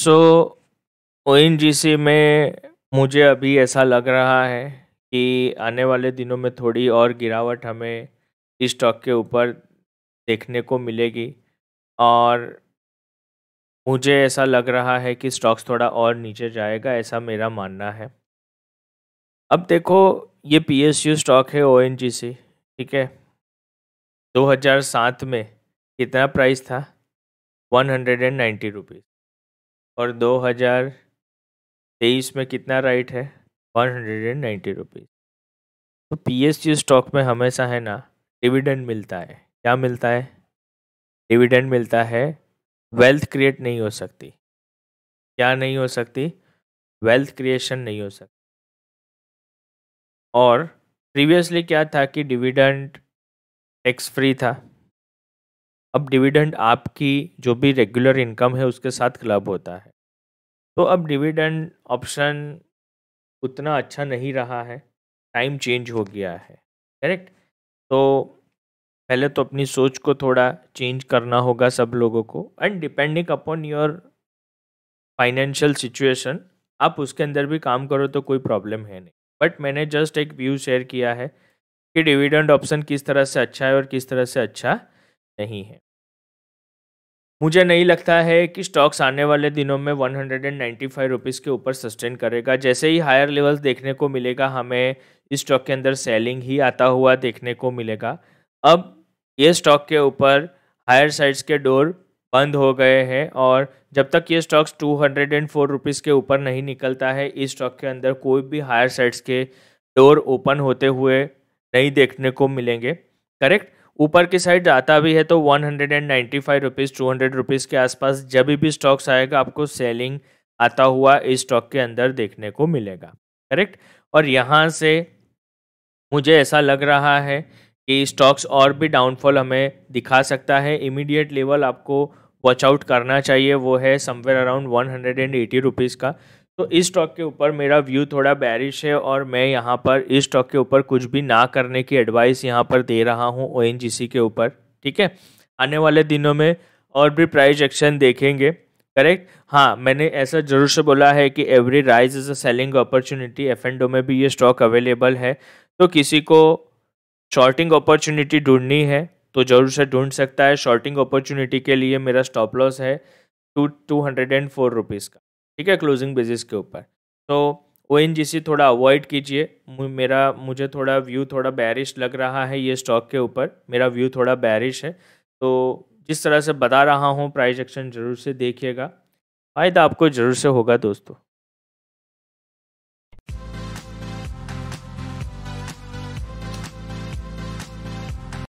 सो सी में मुझे अभी ऐसा लग रहा है कि आने वाले दिनों में थोड़ी और गिरावट हमें इस स्टॉक के ऊपर देखने को मिलेगी और मुझे ऐसा लग रहा है कि स्टॉक्स थोड़ा और नीचे जाएगा ऐसा मेरा मानना है अब देखो ये यू स्टॉक है ओ ठीक है 2007 में कितना प्राइस था one hundred and ninety rupees और 2023 में कितना राइट है one hundred and ninety rupees तो पी स्टॉक में हमेशा है ना डिविडेंड मिलता है क्या मिलता है डिविडेंड मिलता है वेल्थ क्रिएट नहीं हो सकती क्या नहीं हो सकती वेल्थ क्रिएशन नहीं हो सकती और प्रीवियसली क्या था कि डिविडेंड टैक्स फ्री था अब डिविडेंड आपकी जो भी रेगुलर इनकम है उसके साथ क्लब होता है तो अब डिविडेंड ऑप्शन उतना अच्छा नहीं रहा है टाइम चेंज हो गया है करेक्ट तो पहले तो अपनी सोच को थोड़ा चेंज करना होगा सब लोगों को and depending upon your financial situation आप उसके अंदर भी काम करो तो कोई प्रॉब्लम है नहीं बट मैंने जस्ट एक व्यू शेयर किया है कि डिविडेंड ऑप्शन किस तरह से अच्छा है और किस तरह से अच्छा नहीं है मुझे नहीं लगता है कि स्टॉक्स आने वाले दिनों में 195 हंड्रेड के ऊपर सस्टेन करेगा जैसे ही हायर लेवल्स देखने को मिलेगा हमें इस स्टॉक के अंदर सेलिंग ही आता हुआ देखने को मिलेगा अब ये स्टॉक के ऊपर हायर साइड्स के डोर बंद हो गए हैं और जब तक ये stocks two hundred and four rupees के ऊपर नहीं निकलता है इस स्टॉक के अंदर कोई भी हायर साइड्स के डोर ओपन होते हुए नहीं देखने को मिलेंगे करेक्ट ऊपर की साइड आता भी है तो one hundred and ninety five rupees two hundred rupees के आसपास जब भी स्टॉक्स आएगा आपको सेलिंग आता हुआ इस स्टॉक के अंदर देखने को मिलेगा करेक्ट और यहाँ से मुझे ऐसा लग रहा है कि स्टॉक्स और भी डाउनफॉल हमें दिखा सकता है इमीडिएट लेवल आपको वॉच आउट करना चाहिए वो है somewhere around one hundred and eighty rupees का तो इस स्टॉक के ऊपर मेरा व्यू थोड़ा बैरिश है और मैं यहाँ पर इस स्टॉक के ऊपर कुछ भी ना करने की एडवाइस यहाँ पर दे रहा हूँ ओ के ऊपर ठीक है आने वाले दिनों में और भी प्राइस एक्शन देखेंगे करेक्ट हाँ मैंने ऐसा जरूर से बोला है कि every rise is a selling opportunity F and में भी ये स्टॉक अवेलेबल है तो किसी को शॉर्टिंग अपॉर्चुनिटी ढूंढनी है तो जरूर से ढूंढ सकता है शॉर्टिंग अपॉर्चुनिटी के लिए मेरा स्टॉप लॉस है two two hundred and four rupees का ठीक है क्लोजिंग बेसिस के ऊपर तो ओ थोड़ा अवॉइड कीजिए मेरा मुझे थोड़ा व्यू थोड़ा बैरिश लग रहा है ये स्टॉक के ऊपर मेरा व्यू थोड़ा बैरिश है तो जिस तरह से बता रहा हूँ प्राइस एक्शन ज़रूर से देखिएगा फ़ायदा आपको ज़रूर से होगा दोस्तों